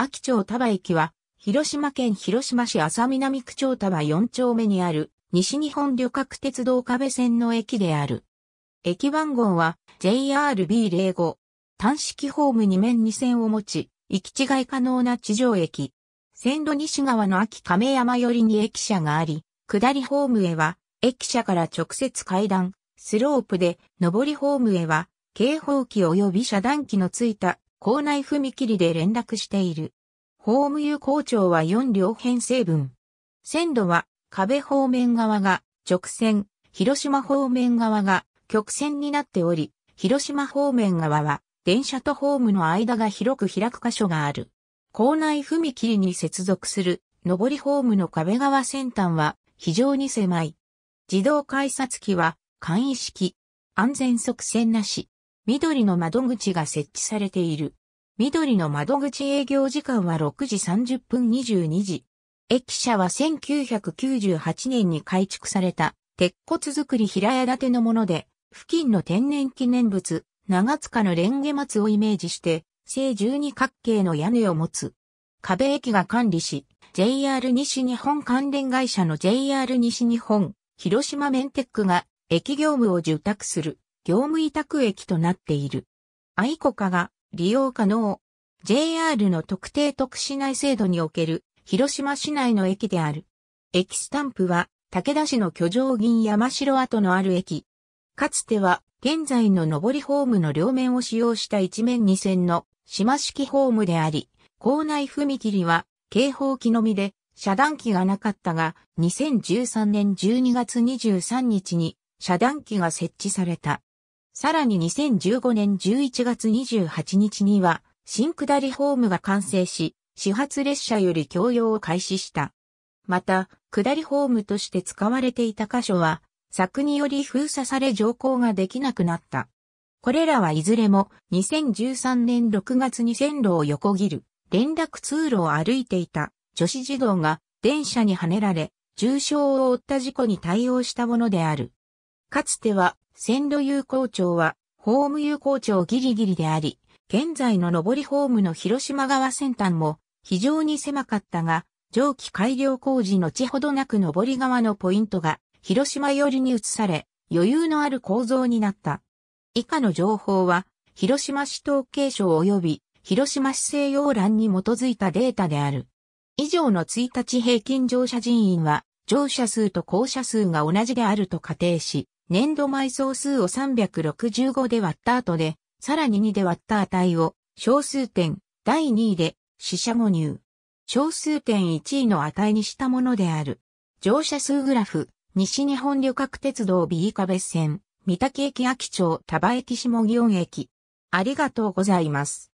秋町田場駅は、広島県広島市浅南区町田場4丁目にある、西日本旅客鉄道壁線の駅である。駅番号は JRB05。単式ホーム2面2線を持ち、行き違い可能な地上駅。線路西側の秋亀山寄りに駅舎があり、下りホームへは、駅舎から直接階段、スロープで、上りホームへは、警報機及び遮断機のついた校内踏切で連絡している。ホーム有校長は4両編成分。線路は壁方面側が直線、広島方面側が曲線になっており、広島方面側は電車とホームの間が広く開く箇所がある。校内踏切に接続する上りホームの壁側先端は非常に狭い。自動改札機は簡易式。安全側線なし。緑の窓口が設置されている。緑の窓口営業時間は6時30分22時。駅舎は1998年に改築された鉄骨造り平屋建てのもので、付近の天然記念物、長塚のレンゲ松をイメージして、正十二角形の屋根を持つ。壁駅が管理し、JR 西日本関連会社の JR 西日本、広島メンテックが駅業務を受託する。業務委託駅となっている。愛子家が利用可能。JR の特定特市内制度における広島市内の駅である。駅スタンプは武田市の居城銀山城跡のある駅。かつては現在の上りホームの両面を使用した一面二線の島式ホームであり、校内踏切は警報機のみで遮断機がなかったが、2013年12月23日に遮断機が設置された。さらに2015年11月28日には、新下りホームが完成し、始発列車より供用を開始した。また、下りホームとして使われていた箇所は、柵により封鎖され乗降ができなくなった。これらはいずれも2013年6月に線路を横切る連絡通路を歩いていた女子児童が電車にはねられ重傷を負った事故に対応したものである。かつては線路有効庁は、ホーム有効庁ギリギリであり、現在の上りホームの広島側先端も非常に狭かったが、上記改良工事のちほどなく上り側のポイントが広島寄りに移され、余裕のある構造になった。以下の情報は、広島市統計省及び広島市政要欄に基づいたデータである。以上の1日平均乗車人員は、乗車数と降車数が同じであると仮定し、粘土枚総数を365で割った後で、さらに2で割った値を、小数点第2位で、四捨五入。小数点1位の値にしたものである。乗車数グラフ、西日本旅客鉄道 B 下別線、三滝駅秋町田場駅下祇園駅。ありがとうございます。